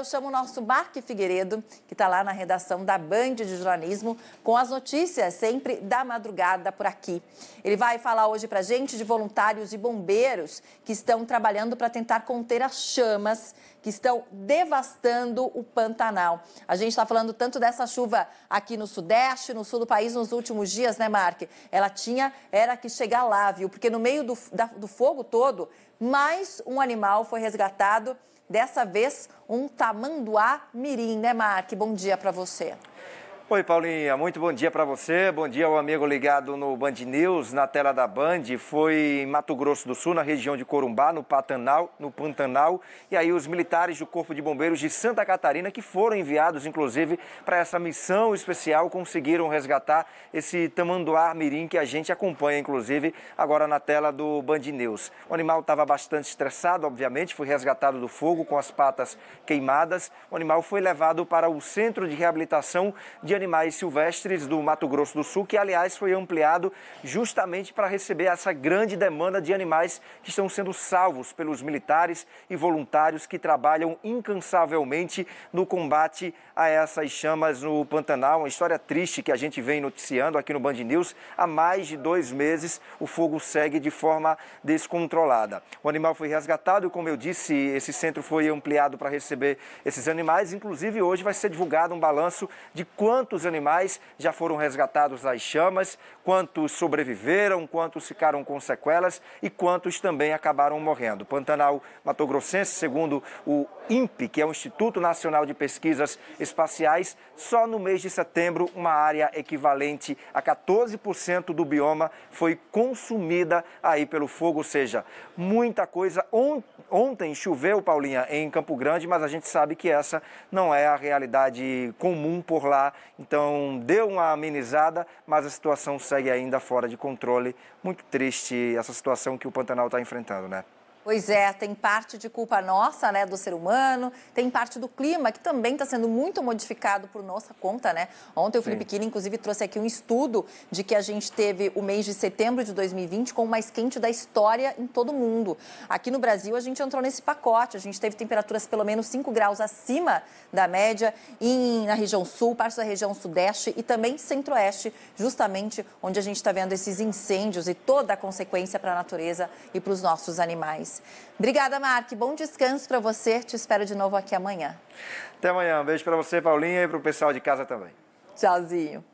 eu chamo o nosso Mark Figueiredo, que está lá na redação da Band de Jornalismo, com as notícias sempre da madrugada por aqui. Ele vai falar hoje para gente de voluntários e bombeiros que estão trabalhando para tentar conter as chamas que estão devastando o Pantanal. A gente está falando tanto dessa chuva aqui no Sudeste, no Sul do país nos últimos dias, né, Mark? Ela tinha, era que chegar lá, viu? Porque no meio do, da, do fogo todo, mais um animal foi resgatado Dessa vez, um tamanduá mirim, né, Mark? Bom dia para você. Oi, Paulinha, muito bom dia para você. Bom dia ao amigo ligado no Band News, na tela da Band. Foi em Mato Grosso do Sul, na região de Corumbá, no Pantanal, no Pantanal. E aí os militares do Corpo de Bombeiros de Santa Catarina, que foram enviados, inclusive, para essa missão especial, conseguiram resgatar esse tamanduá mirim que a gente acompanha, inclusive, agora na tela do Band News. O animal estava bastante estressado, obviamente, foi resgatado do fogo com as patas queimadas. O animal foi levado para o Centro de Reabilitação de Animais Silvestres do Mato Grosso do Sul, que, aliás, foi ampliado justamente para receber essa grande demanda de animais que estão sendo salvos pelos militares e voluntários que trabalham incansavelmente no combate a essas chamas no Pantanal. Uma história triste que a gente vem noticiando aqui no Band News. Há mais de dois meses, o fogo segue de forma descontrolada. O animal foi resgatado, como eu disse, esse centro foi ampliado para receber esses animais. Inclusive, hoje vai ser divulgado um balanço de quanto quantos animais já foram resgatados das chamas, quantos sobreviveram, quantos ficaram com sequelas e quantos também acabaram morrendo. Pantanal Mato Grossense, segundo o INPE, que é o Instituto Nacional de Pesquisas Espaciais, só no mês de setembro uma área equivalente a 14% do bioma foi consumida aí pelo fogo, ou seja, muita coisa. Ontem choveu, Paulinha, em Campo Grande, mas a gente sabe que essa não é a realidade comum por lá. Então deu uma amenizada, mas a situação segue ainda fora de controle. Muito triste essa situação que o Pantanal está enfrentando, né? Pois é, tem parte de culpa nossa, né, do ser humano, tem parte do clima, que também está sendo muito modificado por nossa conta, né? Ontem o Felipe Kili, inclusive, trouxe aqui um estudo de que a gente teve o mês de setembro de 2020 com o mais quente da história em todo o mundo. Aqui no Brasil, a gente entrou nesse pacote, a gente teve temperaturas pelo menos 5 graus acima da média em, na região sul, parte da região sudeste e também centro-oeste, justamente onde a gente está vendo esses incêndios e toda a consequência para a natureza e para os nossos animais. Obrigada, Mark. Bom descanso para você. Te espero de novo aqui amanhã. Até amanhã. Um beijo para você, Paulinha, e para o pessoal de casa também. Tchauzinho.